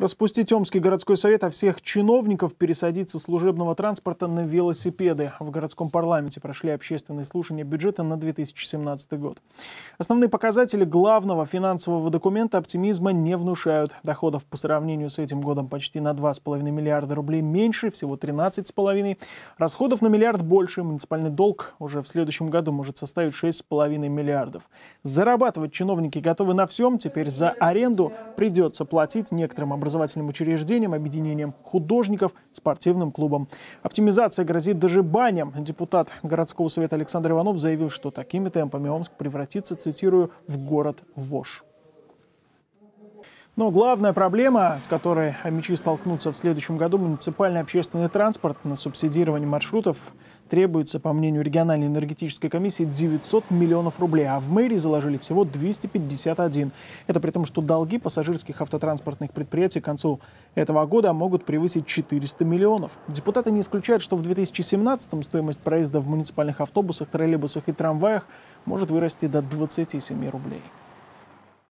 Распустить Омский городской совет, а всех чиновников пересадить со служебного транспорта на велосипеды. В городском парламенте прошли общественные слушания бюджета на 2017 год. Основные показатели главного финансового документа оптимизма не внушают. Доходов по сравнению с этим годом почти на 2,5 миллиарда рублей меньше, всего 13,5. Расходов на миллиард больше. Муниципальный долг уже в следующем году может составить 6,5 миллиардов. Зарабатывать чиновники готовы на всем. Теперь за аренду придется платить некоторым образованием образовательным учреждением, объединением художников, спортивным клубом. Оптимизация грозит даже баням. Депутат городского совета Александр Иванов заявил, что такими темпами Омск превратится, цитирую, в город Вош. Но главная проблема, с которой мечи столкнутся в следующем году, муниципальный общественный транспорт на субсидирование маршрутов требуется, по мнению региональной энергетической комиссии, 900 миллионов рублей, а в мэрии заложили всего 251. Это при том, что долги пассажирских автотранспортных предприятий к концу этого года могут превысить 400 миллионов. Депутаты не исключают, что в 2017-м стоимость проезда в муниципальных автобусах, троллейбусах и трамваях может вырасти до 27 рублей.